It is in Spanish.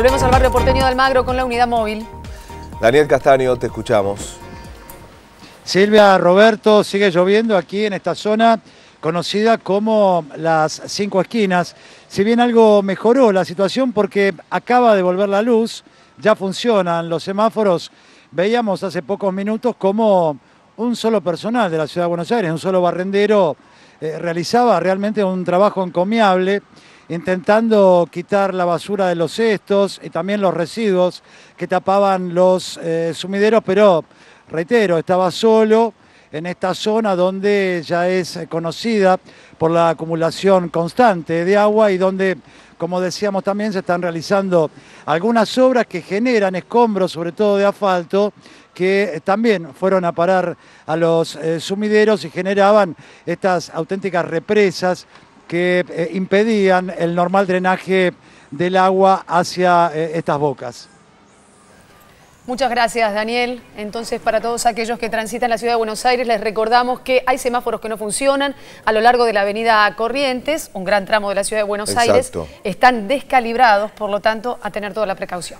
Volvemos al barrio porteño de Almagro con la unidad móvil. Daniel Castaño, te escuchamos. Silvia, Roberto, sigue lloviendo aquí en esta zona conocida como las cinco esquinas. Si bien algo mejoró la situación porque acaba de volver la luz, ya funcionan los semáforos, veíamos hace pocos minutos como un solo personal de la Ciudad de Buenos Aires, un solo barrendero, eh, realizaba realmente un trabajo encomiable intentando quitar la basura de los cestos y también los residuos que tapaban los eh, sumideros, pero reitero, estaba solo en esta zona donde ya es eh, conocida por la acumulación constante de agua y donde, como decíamos también, se están realizando algunas obras que generan escombros, sobre todo de asfalto, que también fueron a parar a los eh, sumideros y generaban estas auténticas represas que eh, impedían el normal drenaje del agua hacia eh, estas bocas. Muchas gracias, Daniel. Entonces, para todos aquellos que transitan la ciudad de Buenos Aires, les recordamos que hay semáforos que no funcionan a lo largo de la avenida Corrientes, un gran tramo de la ciudad de Buenos Aires, están descalibrados, por lo tanto, a tener toda la precaución.